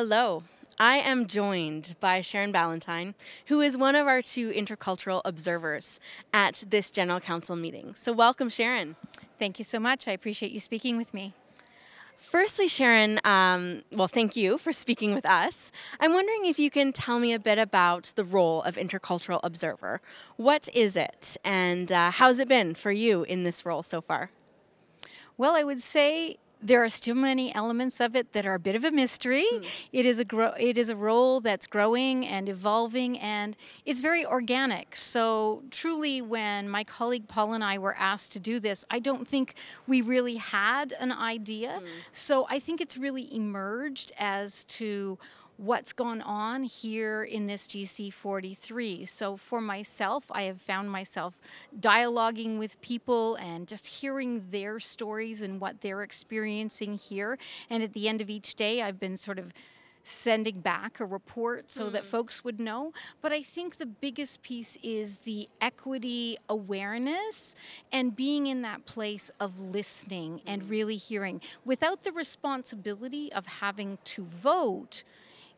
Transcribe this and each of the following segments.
Hello. I am joined by Sharon Ballantyne, who is one of our two intercultural observers at this General Council meeting. So, welcome, Sharon. Thank you so much. I appreciate you speaking with me. Firstly, Sharon, um, well, thank you for speaking with us. I'm wondering if you can tell me a bit about the role of intercultural observer. What is it, and uh, how's it been for you in this role so far? Well, I would say there are still many elements of it that are a bit of a mystery. Hmm. It is a it is a role that's growing and evolving, and it's very organic. So truly, when my colleague Paul and I were asked to do this, I don't think we really had an idea. Hmm. So I think it's really emerged as to what's gone on here in this GC 43. So for myself, I have found myself dialoguing with people and just hearing their stories and what they're experiencing here. And at the end of each day, I've been sort of sending back a report so mm. that hmm. folks would know. But I think the biggest piece is the equity awareness and being in that place of listening mm. and hmm. really hearing. Without the responsibility of having to vote,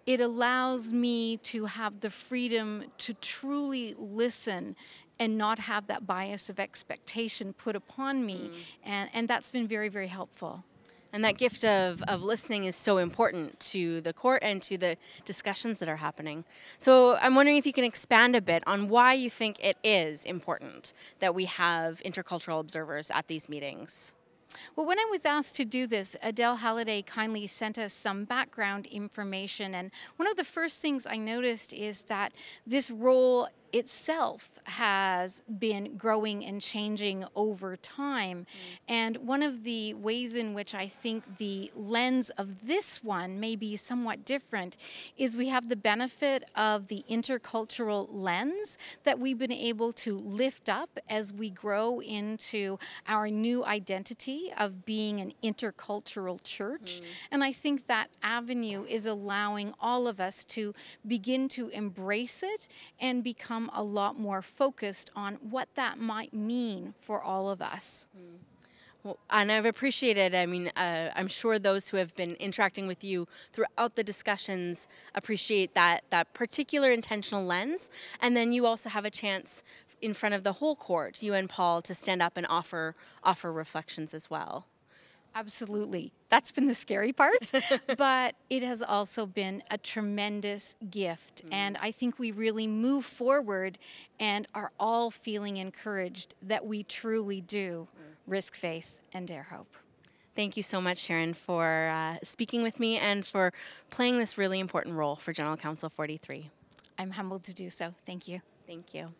it allows me to have the freedom to truly listen and not have that bias of expectation put upon me. Mm. And, and that's been very, very helpful. And that gift of, of listening is so important to the court and to the discussions that are happening. So I'm wondering if you can expand a bit on why you think it is important that we have intercultural observers at these meetings. Well, when I was asked to do this, Adele Halliday kindly sent us some background information. And one of the first things I noticed is that this role itself has been growing and changing over time. Mm. And one of the ways in which I think the lens of this one may be somewhat different is we have the benefit of the intercultural lens that we've been able to lift up as we grow into our new identity of being an intercultural church. Mm. And I think that avenue is allowing all of us to begin to embrace it and become become a lot more focused on what that might mean for all of us. Mm. Well, and I've appreciated, I mean, uh, I'm sure those who have been interacting with you throughout the discussions appreciate that, that particular intentional lens. And then you also have a chance in front of the whole court, you and Paul, to stand up and offer, offer reflections as well. Absolutely. That's been the scary part, but it has also been a tremendous gift. Mm. And I think we really move forward and are all feeling encouraged that we truly do mm. risk faith and dare hope. Thank you so much, Sharon, for uh, speaking with me and for playing this really important role for General Counsel 43. I'm humbled to do so. Thank you. Thank you.